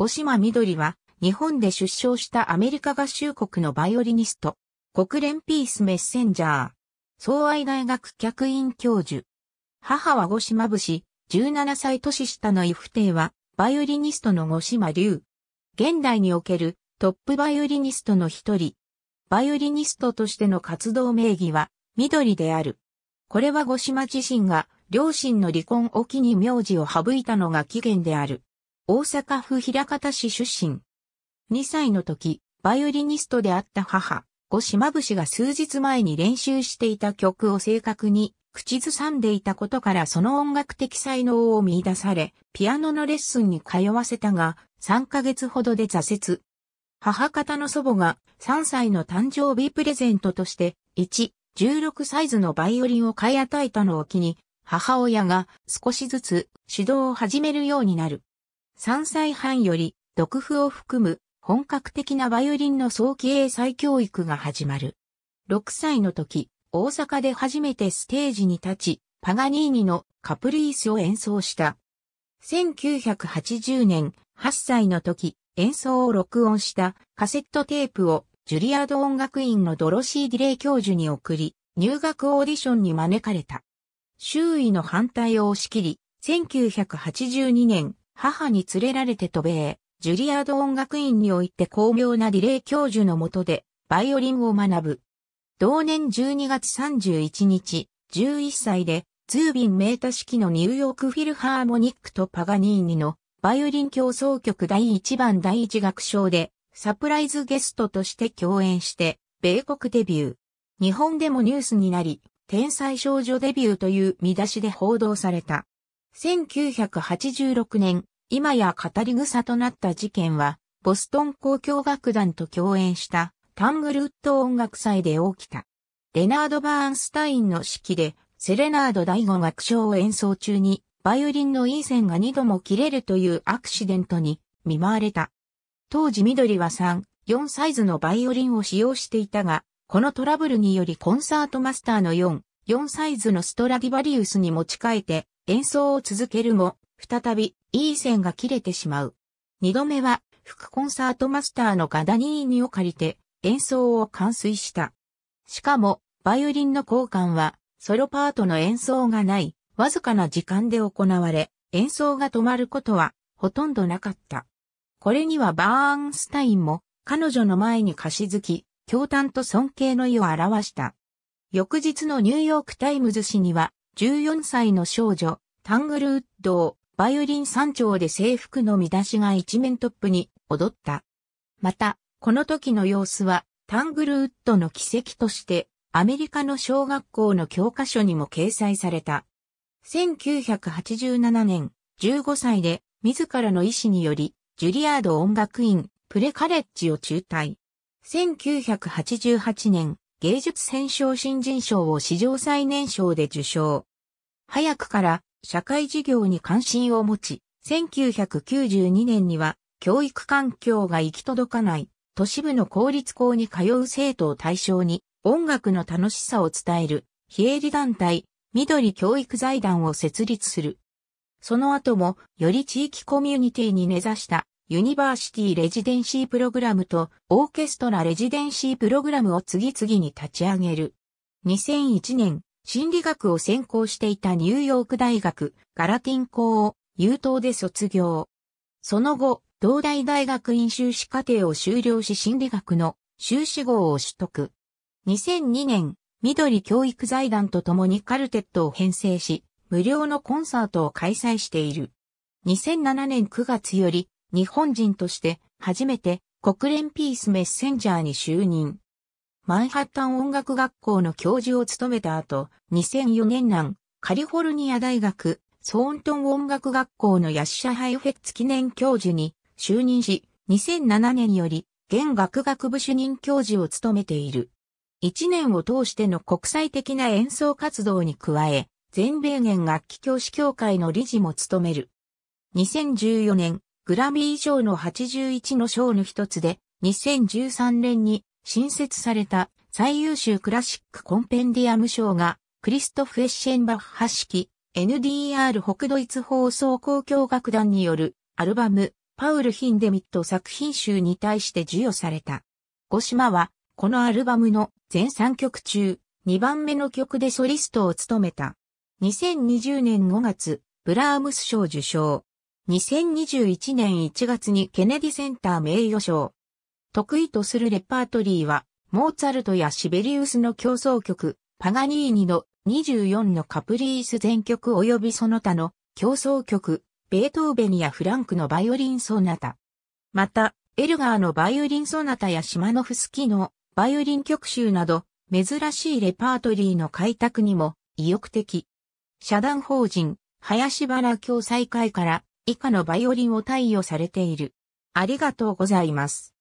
五島緑は、日本で出生したアメリカ合衆国のバイオリニスト、国連ピースメッセンジャー、総愛大学客員教授。母は五島節、17歳年下の伊父帝は、バイオリニストの五島龍。現代におけるトップバイオリニストの一人。バイオリニストとしての活動名義は、緑である。これは五島自身が、両親の離婚を機に名字を省いたのが起源である。大阪府枚方市出身。2歳の時、バイオリニストであった母、五島節が数日前に練習していた曲を正確に口ずさんでいたことからその音楽的才能を見出され、ピアノのレッスンに通わせたが、3ヶ月ほどで挫折。母方の祖母が3歳の誕生日プレゼントとして、1、16サイズのバイオリンを買い与えたのを機に、母親が少しずつ指導を始めるようになる。3歳半より、独譜を含む本格的なバイオリンの早期英才教育が始まる。6歳の時、大阪で初めてステージに立ち、パガニーニのカプリースを演奏した。1980年、8歳の時、演奏を録音したカセットテープをジュリアード音楽院のドロシー・ディレイ教授に送り、入学オーディションに招かれた。周囲の反対を押し切り、1982年、母に連れられて渡米、ジュリアード音楽院において巧妙なリレー教授のもとで、バイオリンを学ぶ。同年12月31日、11歳で、ツービンメータ式のニューヨークフィルハーモニックとパガニーニのバイオリン競争曲第1番第1楽章でサプライズゲストとして共演して米国デビュー。日本でもニュースになり、天才少女デビューという見出しで報道された。1986年、今や語り草となった事件は、ボストン交響楽団と共演したタングルウッド音楽祭で起きた。レナード・バーンスタインの指揮で、セレナード第五楽章を演奏中に、バイオリンのい線が2度も切れるというアクシデントに見舞われた。当時緑は3、4サイズのバイオリンを使用していたが、このトラブルによりコンサートマスターの4、4サイズのストラディバリウスに持ち替えて、演奏を続けるも、再び、いい線が切れてしまう。二度目は、副コンサートマスターのガダニーニを借りて、演奏を完遂した。しかも、バイオリンの交換は、ソロパートの演奏がない、わずかな時間で行われ、演奏が止まることは、ほとんどなかった。これにはバーンスタインも、彼女の前に貸し付き、驚嘆と尊敬の意を表した。翌日のニューヨークタイムズ紙には、14歳の少女、タングルウッドを、バイオリン山頂で制服の見出しが一面トップに踊った。また、この時の様子は、タングルウッドの奇跡として、アメリカの小学校の教科書にも掲載された。1987年、15歳で、自らの意思により、ジュリアード音楽院、プレカレッジを中退。1988年、芸術選奨新人賞を史上最年少で受賞。早くから社会事業に関心を持ち、1992年には教育環境が行き届かない都市部の公立校に通う生徒を対象に音楽の楽しさを伝える非営利団体緑教育財団を設立する。その後もより地域コミュニティに根ざしたユニバーシティレジデンシープログラムとオーケストラレジデンシープログラムを次々に立ち上げる。2001年、心理学を専攻していたニューヨーク大学ガラティン校を優等で卒業。その後、東大大学院修士課程を修了し心理学の修士号を取得。2002年、緑教育財団と共にカルテットを編成し、無料のコンサートを開催している。2007年9月より日本人として初めて国連ピースメッセンジャーに就任。マンハッタン音楽学校の教授を務めた後、2004年南カリフォルニア大学ソーントン音楽学校のヤッシャハイフェッツ記念教授に就任し、2007年より現学学部主任教授を務めている。1年を通しての国際的な演奏活動に加え、全米弦楽器教師協会の理事も務める。2014年、グラミー賞の81の賞の一つで、2013年に新設された最優秀クラシックコンペンディアム賞が、クリストフ・エッシェンバッハ式 NDR 北ドイツ放送公共楽団によるアルバム、パウル・ヒンデミット作品集に対して授与された。五島は、このアルバムの全3曲中、2番目の曲でソリストを務めた。2020年5月、ブラームス賞受賞。2021年1月にケネディセンター名誉賞。得意とするレパートリーは、モーツァルトやシベリウスの競争曲、パガニーニの24のカプリース全曲及びその他の競争曲、ベートーベニやフランクのバイオリンソナタ。また、エルガーのバイオリンソナタやシマノフスキのバイオリン曲集など、珍しいレパートリーの開拓にも意欲的。社団法人、林原共済会から以下のバイオリンを貸与されている。ありがとうございます。